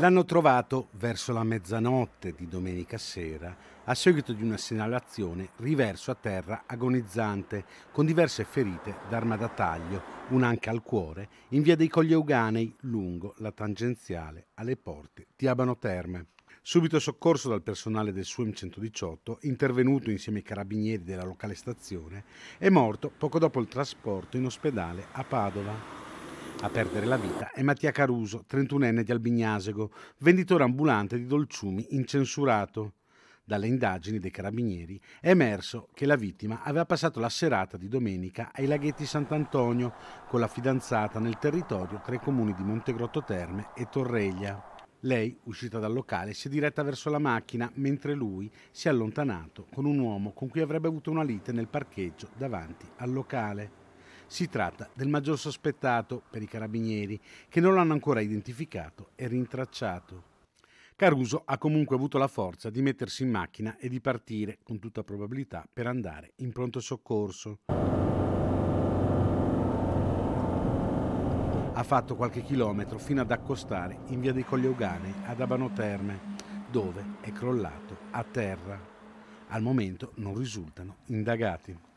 L'hanno trovato verso la mezzanotte di domenica sera a seguito di una segnalazione riverso a terra agonizzante con diverse ferite d'arma da taglio, un'anca al cuore, in via dei Euganei lungo la tangenziale alle porte di Abano Terme. Subito soccorso dal personale del SUEM 118, intervenuto insieme ai carabinieri della locale stazione, è morto poco dopo il trasporto in ospedale a Padova a perdere la vita è Mattia Caruso, 31enne di Albignasego, venditore ambulante di dolciumi incensurato. Dalle indagini dei carabinieri è emerso che la vittima aveva passato la serata di domenica ai laghetti Sant'Antonio con la fidanzata nel territorio tra i comuni di Montegrotto Terme e Torreglia. Lei, uscita dal locale, si è diretta verso la macchina mentre lui si è allontanato con un uomo con cui avrebbe avuto una lite nel parcheggio davanti al locale. Si tratta del maggior sospettato per i carabinieri, che non l'hanno ancora identificato e rintracciato. Caruso ha comunque avuto la forza di mettersi in macchina e di partire, con tutta probabilità, per andare in pronto soccorso. Ha fatto qualche chilometro fino ad accostare in via dei Cogliogane ad Abano Terme, dove è crollato a terra. Al momento non risultano indagati.